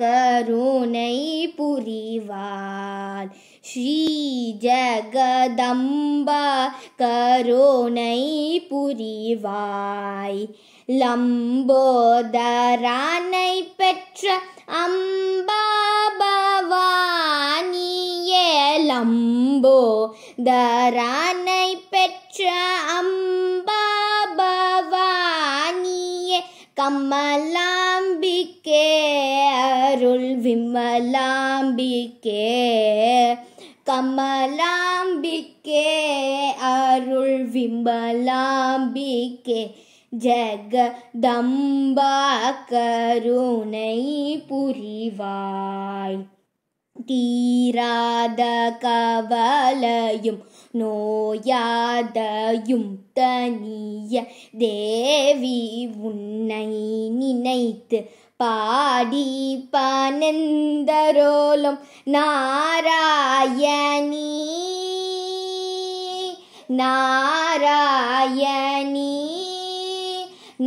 கருணை புரிவார் ஸ்ரீ ஜகதம்பா கருணை புரிவாய் லம்போதரானை பெற்ற அம்பாபவானியே லம்போ தரானை பெற்ற அம்பாபவானியே கமலாம்பிக்கே விமலாம்பிக்கே கமலாம்பிக்கே அருள் விமலாம்பிக்கே ஜகதம்பா கருணை புரிவாய் தீராத கவலையும் நோயாதையும் தனிய தேவி உன் உன்னை நினைத்து பாடி பனந்தரோலும் நாராயணி நாராயணி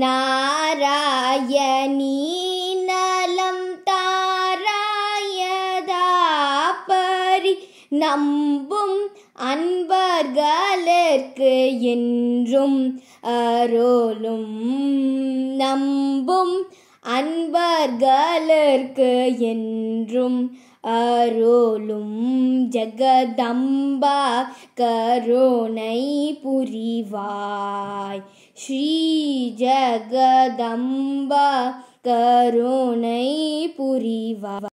நாராயணி நலம் தாராயதாபரி நம்பும் அன்பர்களுக்கு என்றும் அருளும் நம்பும் அன்பர்களுக்கு என்றும் அருளும் ஜகதம்பா கருணை புரிவாய் ஸ்ரீ ஜகதம்பா கருணை புரிவாய்